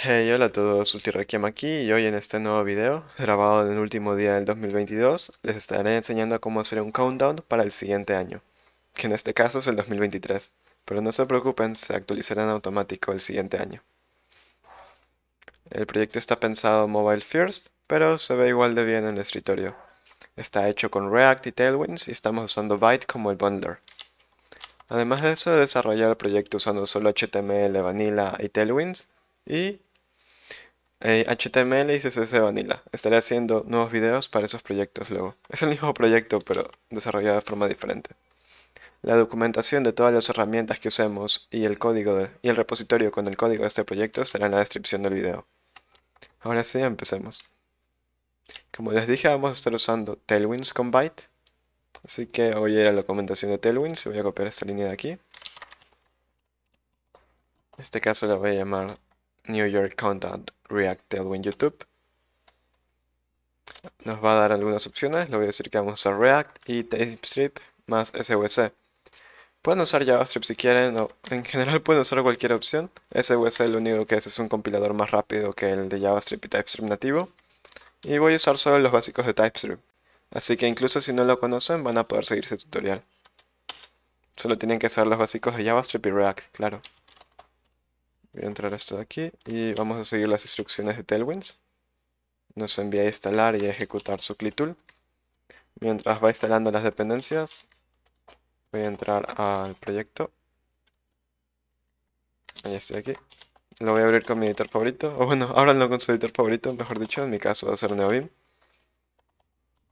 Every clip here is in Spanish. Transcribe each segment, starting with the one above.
Hey, hola a todos, UltiRequiem aquí y hoy en este nuevo video, grabado en el último día del 2022, les estaré enseñando cómo hacer un countdown para el siguiente año, que en este caso es el 2023, pero no se preocupen, se actualizará en automático el siguiente año. El proyecto está pensado mobile first, pero se ve igual de bien en el escritorio. Está hecho con React y Tailwinds y estamos usando Byte como el bundler. Además de eso, desarrollar el proyecto usando solo HTML, Vanilla y Tailwinds, y HTML eh, y CSS Vanilla. Estaré haciendo nuevos videos para esos proyectos luego. Es el mismo proyecto, pero desarrollado de forma diferente. La documentación de todas las herramientas que usemos y el código y el repositorio con el código de este proyecto estará en la descripción del video. Ahora sí, empecemos. Como les dije, vamos a estar usando Tailwinds con Byte. Así que hoy era la documentación de Tailwinds y voy a copiar esta línea de aquí. En este caso la voy a llamar New York Content React Tailwind YouTube. Nos va a dar algunas opciones, le voy a decir que vamos a React y TypeScript más SVC. Pueden usar JavaScript si quieren, o en general pueden usar cualquier opción. SVC lo único que es es un compilador más rápido que el de JavaScript y TypeScript nativo. Y voy a usar solo los básicos de TypeScript. Así que incluso si no lo conocen van a poder seguir este tutorial. Solo tienen que saber los básicos de JavaScript y React, claro. Voy a entrar esto de aquí y vamos a seguir las instrucciones de Tailwinds. Nos envía a instalar y a ejecutar su CliTool. Mientras va instalando las dependencias, voy a entrar al proyecto. Ahí estoy aquí. Lo voy a abrir con mi editor favorito. O bueno, no con su editor favorito, mejor dicho. En mi caso va a ser Neobim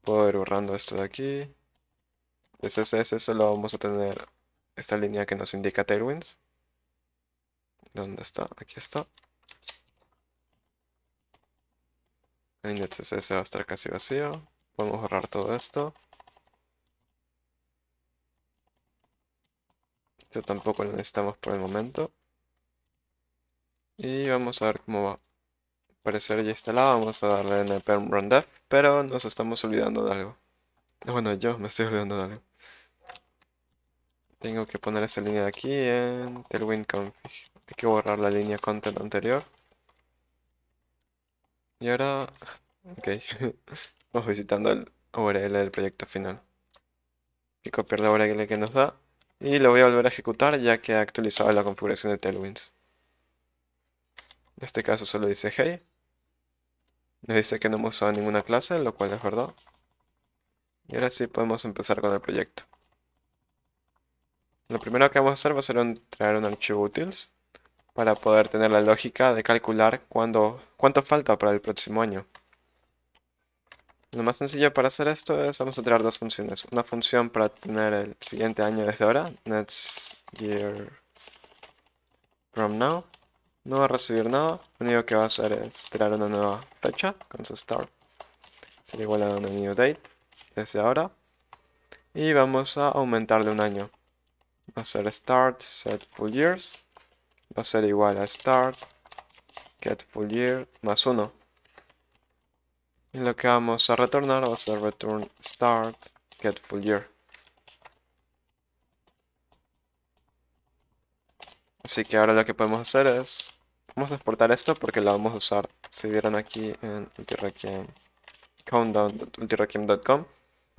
Puedo ir borrando esto de aquí. SSS pues solo vamos a tener esta línea que nos indica Tailwinds. ¿Dónde está? Aquí está. Entonces va a estar casi vacío. Podemos borrar todo esto. Esto tampoco lo necesitamos por el momento. Y vamos a ver cómo va. a parecer ya instalado vamos a darle en el run dev pero nos estamos olvidando de algo. Ah, bueno, yo me estoy olvidando de algo. Tengo que poner esa línea de aquí en telwinconfig config. Hay que borrar la línea content anterior. Y ahora... Ok. Vamos visitando el URL del proyecto final. Y copiar la URL que nos da. Y lo voy a volver a ejecutar ya que ha actualizado la configuración de Tailwinds. En este caso solo dice hey. Nos dice que no hemos usado ninguna clase, lo cual es verdad. Y ahora sí podemos empezar con el proyecto. Lo primero que vamos a hacer va a ser entrar un archivo utils para poder tener la lógica de calcular cuánto falta para el próximo año. Lo más sencillo para hacer esto es, vamos a crear dos funciones. Una función para tener el siguiente año desde ahora, next year from now. No va a recibir nada, lo único que va a hacer es crear una nueva fecha con su start. Será igual a una new date desde ahora. Y vamos a aumentarle un año. Va a ser start set full years va a ser igual a start get full year más 1 y lo que vamos a retornar va a ser return start get full year así que ahora lo que podemos hacer es vamos a exportar esto porque lo vamos a usar si vieron aquí en countdown.ultirequiem.com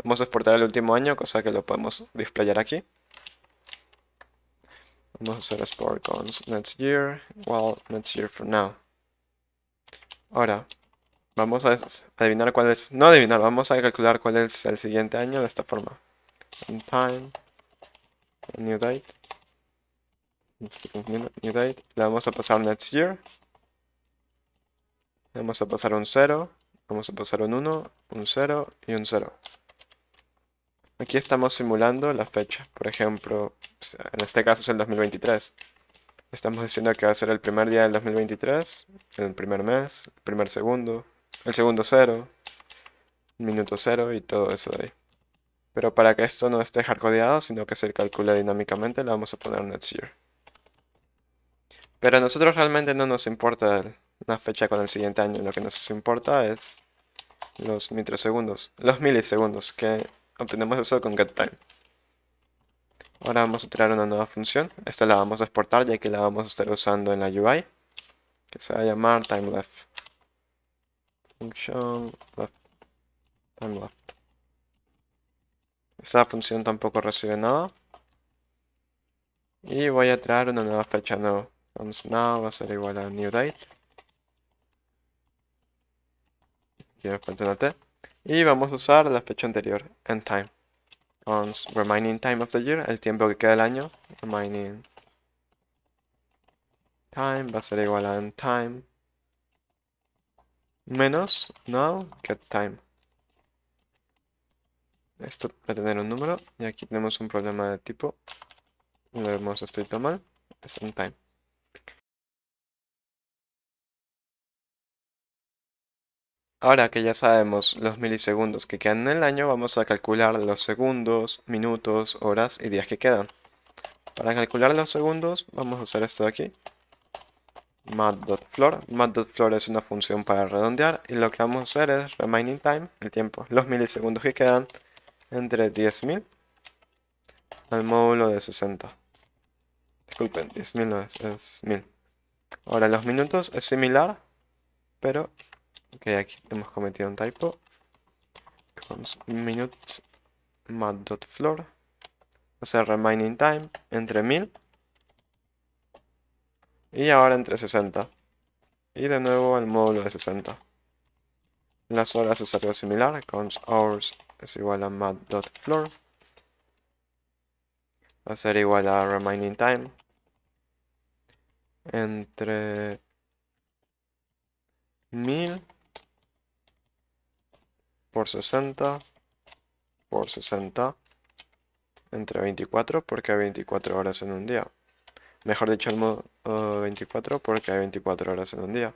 vamos a exportar el último año cosa que lo podemos displayar aquí Vamos a hacer a spark next year, well, next year for now. Ahora, vamos a adivinar cuál es, no adivinar, vamos a calcular cuál es el siguiente año de esta forma. In time, new date, este new date, le vamos a pasar next year, le vamos a pasar un 0, vamos a pasar un 1, un 0 y un 0. Aquí estamos simulando la fecha. Por ejemplo, pues, en este caso es el 2023. Estamos diciendo que va a ser el primer día del 2023, el primer mes, el primer segundo, el segundo cero, el minuto cero y todo eso de ahí. Pero para que esto no esté hardcodeado, sino que se calcule dinámicamente, le vamos a poner next year. Pero a nosotros realmente no nos importa la fecha con el siguiente año, lo que nos importa es los microsegundos, los milisegundos, que obtenemos eso con getTime. Ahora vamos a crear una nueva función. Esta la vamos a exportar ya que la vamos a estar usando en la UI. Que se va a llamar timeLeft. Function left. timeLeft. Esa función tampoco recibe nada. Y voy a crear una nueva fecha nueva. Entonces now va a ser igual a new date. Aquí continuar T. Y vamos a usar la fecha anterior, end time. On remaining time of the year, el tiempo que queda el año. Remaining time va a ser igual a end time. Menos now, get time. Esto va a tener un número. Y aquí tenemos un problema de tipo. Lo hemos escrito mal. end time. Ahora que ya sabemos los milisegundos que quedan en el año, vamos a calcular los segundos, minutos, horas y días que quedan. Para calcular los segundos, vamos a usar esto de aquí. mat.floor. mat.floor es una función para redondear y lo que vamos a hacer es remaining time, el tiempo, los milisegundos que quedan entre 10.000 al módulo de 60. Disculpen, 10.000 no es, es 1000. Ahora los minutos es similar, pero Ok, aquí hemos cometido un typo. Cons minutes a Hacer remaining time entre 1000. Y ahora entre 60. Y de nuevo el módulo de 60. Las horas es algo similar. Cons hours es igual a mat.floor. Va a ser igual a remaining time. Entre 1000 por 60 por 60 entre 24 porque hay 24 horas en un día. Mejor dicho, el modo 24 eh, porque hay 24 horas en un día.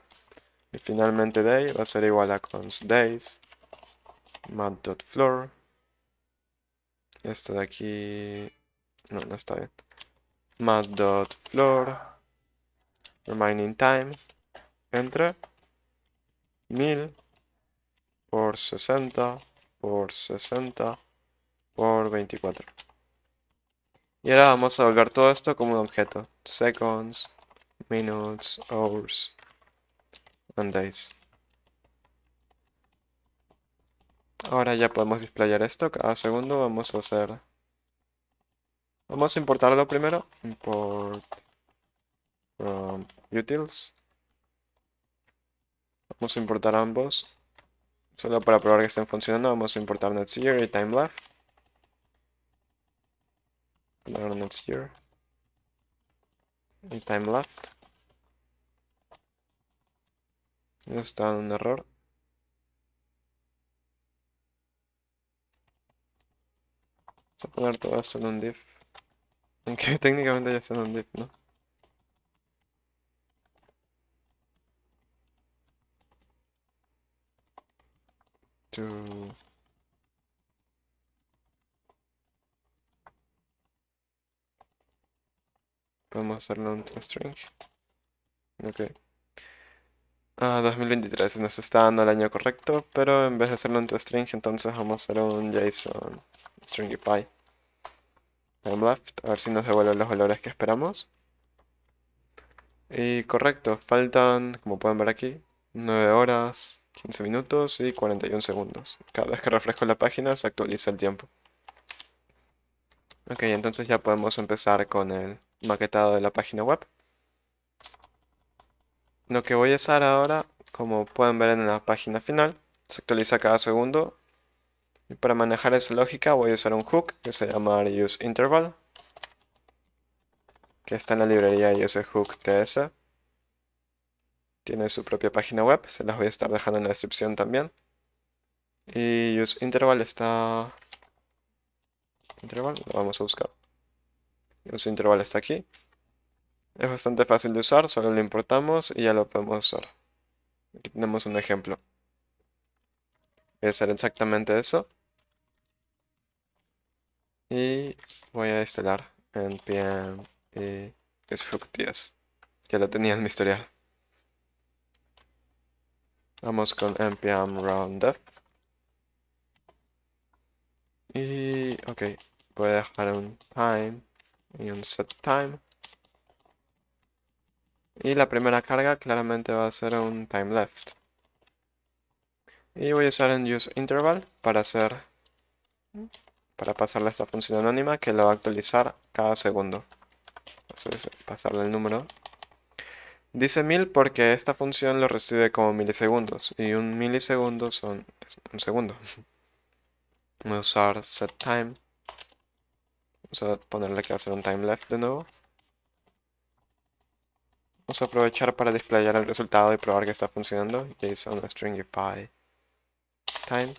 Y finalmente day va a ser igual a const days mat.floor Esto de aquí... No, no está bien. mat.floor remaining time entre 1000 por 60 por 60 por 24. Y ahora vamos a volver todo esto como un objeto. Seconds, minutes, hours, and days. Ahora ya podemos displayar esto. Cada segundo vamos a hacer... Vamos a importarlo primero. Import from utils. Vamos a importar ambos. Solo para probar que estén funcionando, vamos a importar year y next year y TimeLab. No está dando un error. Vamos a poner todo esto en un div. Aunque técnicamente ya está en un div, ¿no? Vamos podemos hacerlo en un string ok ah, 2023 nos está dando el año correcto pero en vez de hacerlo en un string entonces vamos a hacer un json stringify left a ver si nos devuelve los valores que esperamos y correcto faltan como pueden ver aquí 9 horas 15 minutos y 41 segundos. Cada vez que refresco la página se actualiza el tiempo. Ok, entonces ya podemos empezar con el maquetado de la página web. Lo que voy a usar ahora, como pueden ver en la página final, se actualiza cada segundo. Y para manejar esa lógica voy a usar un hook que se llama useInterval, que está en la librería useHook.ts. Tiene su propia página web, se las voy a estar dejando en la descripción también. Y useInterval interval está... Interval, lo vamos a buscar. useInterval está aquí. Es bastante fácil de usar, solo lo importamos y ya lo podemos usar. Aquí tenemos un ejemplo. Voy a hacer exactamente eso. Y voy a instalar npm y 10 Ya lo tenía en mi historial. Vamos con npm roundup. Y ok, voy a dejar un time y un set time. Y la primera carga claramente va a ser un time left. Y voy a usar un use interval para hacer para pasarle esta función anónima que la va a actualizar cada segundo. pasarle el número Dice 1000 porque esta función lo recibe como milisegundos y un milisegundo son un segundo. Voy a usar setTime. Vamos a ponerle que hacer un time left de nuevo. Vamos a aprovechar para desplayar el resultado y probar que está funcionando. JSON stringify time.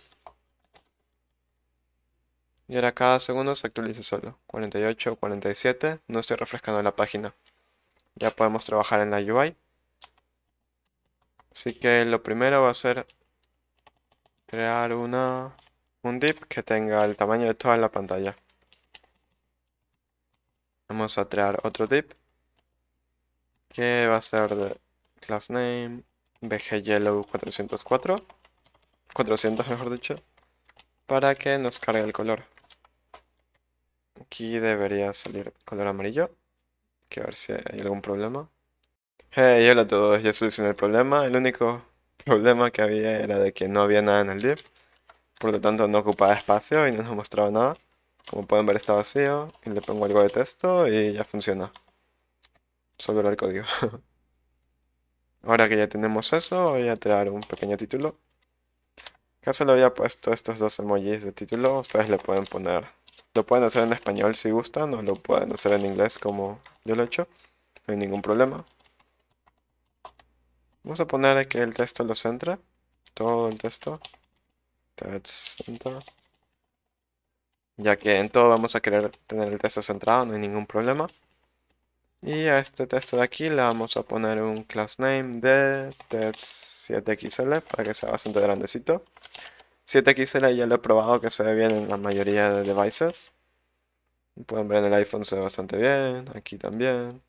Y ahora cada segundo se actualiza solo. 48, 47. No estoy refrescando la página ya podemos trabajar en la UI. Así que lo primero va a ser crear una, un div que tenga el tamaño de toda la pantalla. Vamos a crear otro div que va a ser de class name bgyellow 404 400 mejor dicho para que nos cargue el color. Aquí debería salir color amarillo a ver si hay algún problema. Hey, hola a todos, ya solucioné el problema. El único problema que había era de que no había nada en el div. Por lo tanto no ocupaba espacio y no nos mostraba nada. Como pueden ver está vacío y le pongo algo de texto y ya funciona. Solo era el código. Ahora que ya tenemos eso, voy a crear un pequeño título. caso le había puesto estos dos emojis de título, ustedes le pueden poner lo pueden hacer en español si gustan o lo pueden hacer en inglés como yo lo he hecho. No hay ningún problema. Vamos a poner que el texto lo centre. Todo el texto. Text center. Ya que en todo vamos a querer tener el texto centrado, no hay ningún problema. Y a este texto de aquí le vamos a poner un class name de text 7xl para que sea bastante grandecito. 7XL ya lo he probado que se ve bien en la mayoría de devices. Pueden ver en el iPhone se ve bastante bien, aquí también,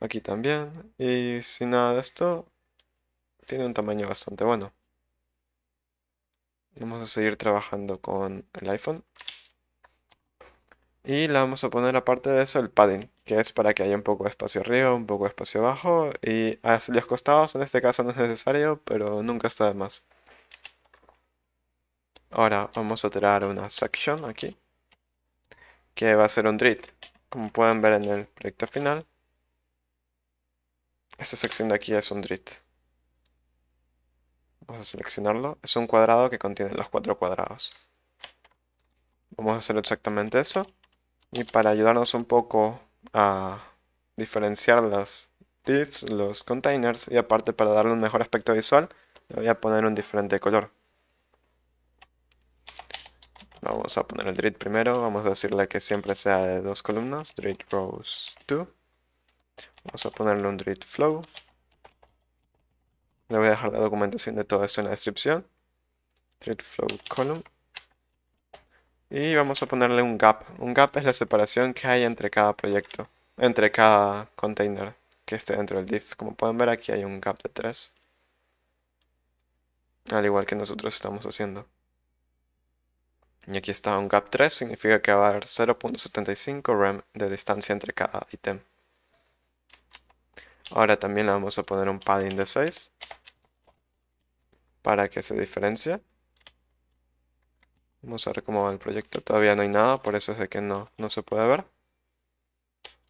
aquí también. Y sin nada de esto, tiene un tamaño bastante bueno. Vamos a seguir trabajando con el iPhone. Y le vamos a poner aparte de eso el padding, que es para que haya un poco de espacio arriba, un poco de espacio abajo y hacia los costados en este caso no es necesario, pero nunca está de más. Ahora vamos a crear una sección aquí, que va a ser un grid. Como pueden ver en el proyecto final, esta sección de aquí es un grid. Vamos a seleccionarlo. Es un cuadrado que contiene los cuatro cuadrados. Vamos a hacer exactamente eso. Y para ayudarnos un poco a diferenciar los divs, los containers, y aparte para darle un mejor aspecto visual, le voy a poner un diferente color. Vamos a poner el grid primero, vamos a decirle que siempre sea de dos columnas, grid rows 2. Vamos a ponerle un grid flow. Le voy a dejar la documentación de todo esto en la descripción. Grid flow column. Y vamos a ponerle un gap. Un gap es la separación que hay entre cada proyecto, entre cada container que esté dentro del div. Como pueden ver aquí hay un gap de 3. Al igual que nosotros estamos haciendo. Y aquí está un gap 3, significa que va a haber 0.75 rem de distancia entre cada ítem. Ahora también le vamos a poner un padding de 6 para que se diferencie. Vamos a ver cómo va el proyecto. Todavía no hay nada, por eso es de que no, no se puede ver.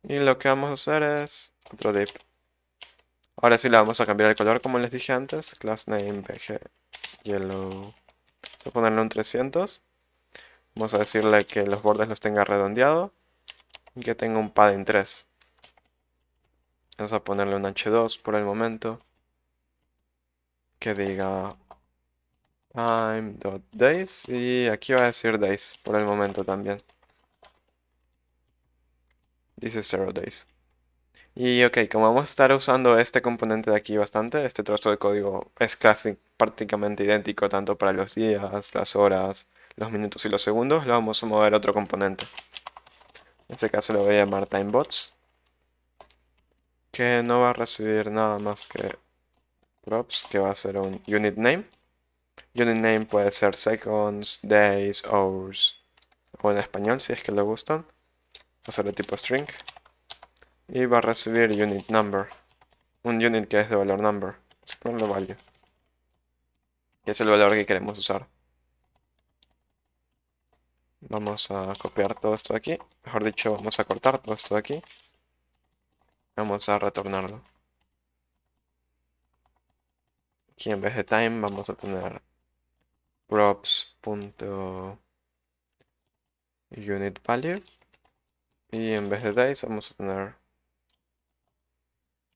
Y lo que vamos a hacer es otro dip Ahora sí le vamos a cambiar el color como les dije antes. Class name BG yellow. Vamos a ponerle un 300. Vamos a decirle que los bordes los tenga redondeado y que tenga un padding 3. Vamos a ponerle un H2 por el momento. Que diga time.days y aquí va a decir days por el momento también. Dice 0 days. Y ok, como vamos a estar usando este componente de aquí bastante, este trozo de código es casi prácticamente idéntico tanto para los días, las horas, los minutos y los segundos, lo vamos a mover a otro componente. En este caso lo voy a llamar TimeBots. Que no va a recibir nada más que props, que va a ser un unit name. Unit name puede ser seconds, days, hours. O en español si es que le gustan. Va a ser de tipo string. Y va a recibir unit number. Un unit que es de valor number. Es value. Que es el valor que queremos usar. Vamos a copiar todo esto de aquí. Mejor dicho, vamos a cortar todo esto de aquí. Vamos a retornarlo. Aquí en vez de time vamos a tener value Y en vez de days vamos a tener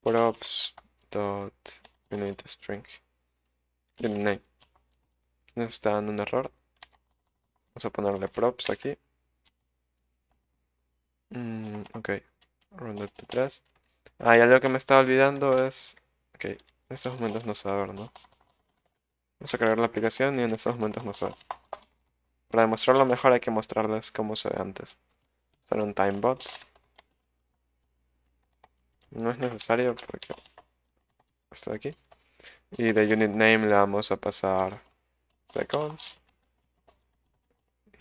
props.unitString. Tiene name. Nos está dando un error. Vamos a ponerle props aquí. Mm, ok, P3. Ah, y algo que me estaba olvidando es... Ok, en estos momentos no se va ver, ¿no? Vamos a cargar la aplicación y en estos momentos no se va. Para demostrarlo mejor hay que mostrarles cómo se ve antes. Son un time timebots. No es necesario porque... Esto de aquí. Y de unit name le vamos a pasar seconds.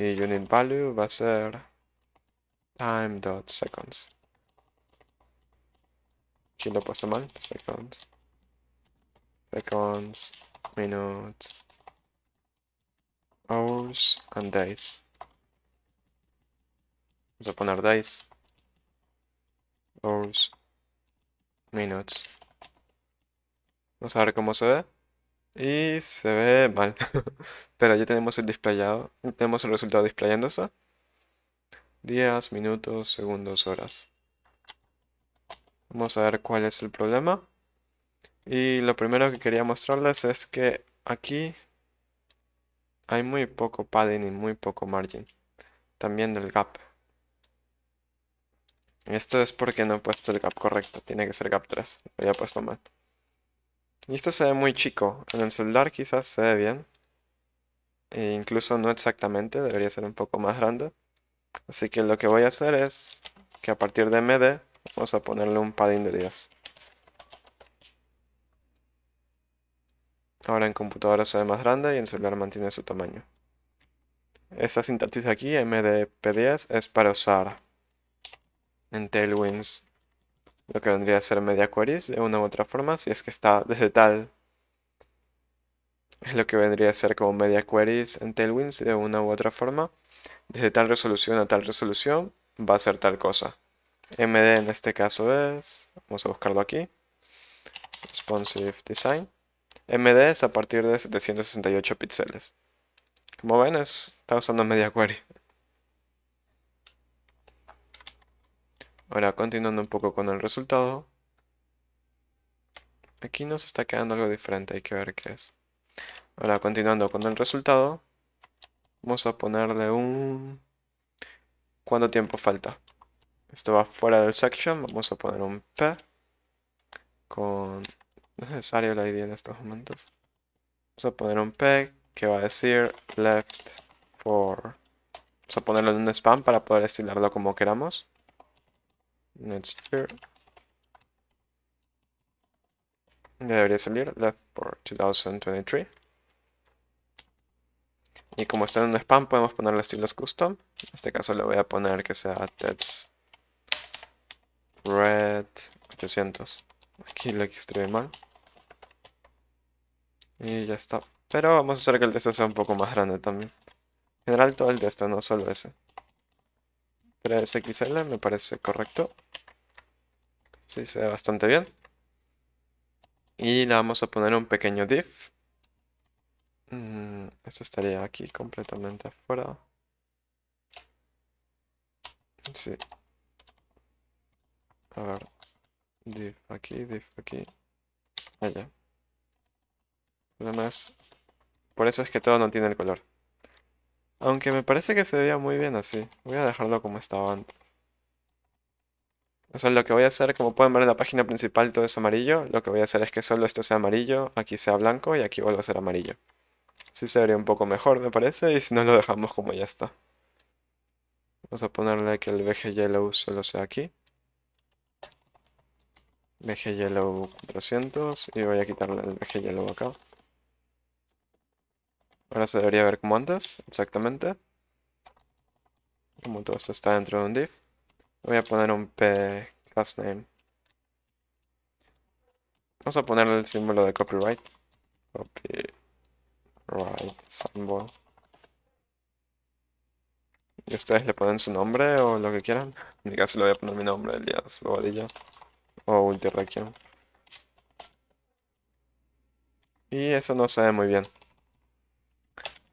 Y unit value va a ser time.seconds. Si lo he puesto mal, seconds. Seconds, minutes, hours and days. Vamos a poner days, hours, minutes. Vamos a ver cómo se ve. Y se ve mal. Pero ya tenemos el displayado. Tenemos el resultado displayándose. Días, minutos, segundos, horas. Vamos a ver cuál es el problema. Y lo primero que quería mostrarles es que aquí hay muy poco padding y muy poco margin. También del gap. Esto es porque no he puesto el gap correcto. Tiene que ser gap 3. Lo había puesto mal. Y esto se ve muy chico. En el celular quizás se ve bien. E incluso no exactamente, debería ser un poco más grande. Así que lo que voy a hacer es que a partir de MD vamos a ponerle un padding de 10. Ahora en computadora se ve más grande y en celular mantiene su tamaño. Esta sintaxis aquí, MDP10, es para usar en Tailwinds lo que vendría a ser media queries de una u otra forma, si es que está desde tal es lo que vendría a ser como media queries en Tailwinds de una u otra forma. Desde tal resolución a tal resolución va a ser tal cosa. MD en este caso es, vamos a buscarlo aquí, responsive design. MD es a partir de 768 píxeles. Como ven, está usando media query. Ahora, continuando un poco con el resultado. Aquí nos está quedando algo diferente, hay que ver qué es. Ahora, continuando con el resultado. Vamos a ponerle un... ¿Cuánto tiempo falta? Esto va fuera del section, vamos a poner un P. Con... necesario la ID en estos momentos. Vamos a poner un P que va a decir left for... Vamos a ponerlo en un spam para poder estilarlo como queramos. Ya Debería salir left for 2023. Y como está en un spam, podemos ponerle estilos custom. En este caso le voy a poner que sea tets red 800. Aquí lo que mal. Y ya está. Pero vamos a hacer que el de este sea un poco más grande también. En general todo el de este, no solo ese. 3XL me parece correcto. Sí, se ve bastante bien. Y le vamos a poner un pequeño div. Mm, esto estaría aquí completamente afuera. Sí. A ver. Div aquí, div aquí. Allá. Nada más. Por eso es que todo no tiene el color. Aunque me parece que se veía muy bien así. Voy a dejarlo como estaba antes. O sea, lo que voy a hacer, como pueden ver en la página principal todo es amarillo. Lo que voy a hacer es que solo esto sea amarillo, aquí sea blanco y aquí vuelva a ser amarillo. Sí se vería un poco mejor, me parece, y si no lo dejamos como ya está. Vamos a ponerle que el VG Yellow solo sea aquí. VG Yellow 400 y voy a quitarle el VG Yellow acá. Ahora se debería ver como antes, exactamente. Como todo esto está dentro de un div. Voy a poner un p class name. Vamos a poner el símbolo de copyright. Copyright symbol. Y ustedes le ponen su nombre o lo que quieran. En mi caso le voy a poner mi nombre, Elias Bobadilla. O UltiRequiem Y eso no se ve muy bien.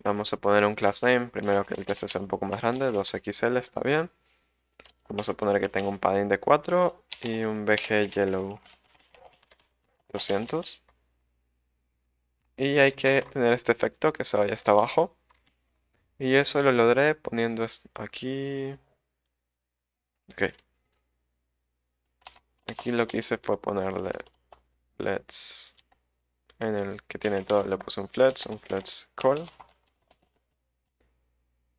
Vamos a poner un class name, primero que el que sea un poco más grande, 2xl está bien. Vamos a poner que tenga un padding de 4 y un bg yellow 200. Y hay que tener este efecto que se vaya hasta abajo. Y eso lo logré poniendo aquí. Ok. Aquí lo que hice fue ponerle flets en el que tiene todo. Le puse un flets, un flets call.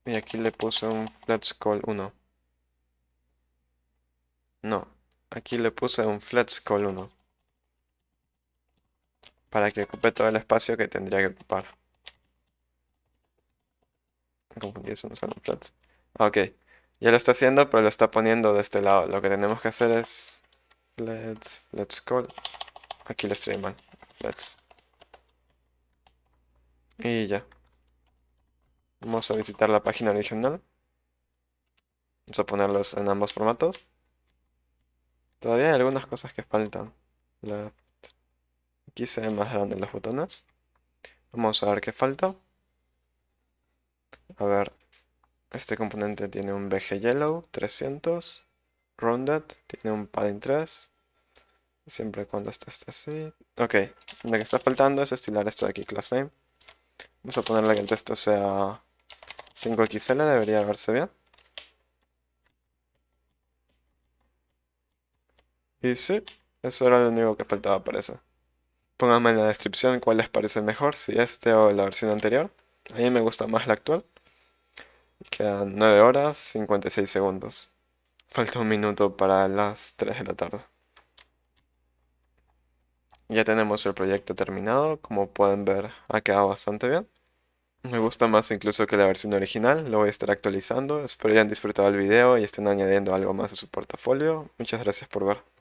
Y aquí le puse un flat call 1. No, aquí le puse un flat call 1. Para que ocupe todo el espacio que tendría que ocupar. Confundí eso, no son flats. Ok, ya lo está haciendo, pero lo está poniendo de este lado. Lo que tenemos que hacer es... Let's, let's call. Aquí lo estoy mal. Let's. Y ya. Vamos a visitar la página original. Vamos a ponerlos en ambos formatos. Todavía hay algunas cosas que faltan. Aquí se ven más grandes los botones. Vamos a ver qué falta. A ver, este componente tiene un BG Yellow 300. Rounded tiene un padding 3. Siempre cuando esto esté así. Ok, lo que está faltando es estilar esto de aquí, class name. Vamos a ponerle que el texto sea 5XL debería verse bien. Y sí, eso era lo único que faltaba para eso. Pónganme en la descripción cuál les parece mejor, si este o la versión anterior. A mí me gusta más la actual. Quedan 9 horas 56 segundos. Falta un minuto para las 3 de la tarde. Ya tenemos el proyecto terminado, como pueden ver ha quedado bastante bien. Me gusta más incluso que la versión original, lo voy a estar actualizando. Espero hayan disfrutado el video y estén añadiendo algo más a su portafolio. Muchas gracias por ver.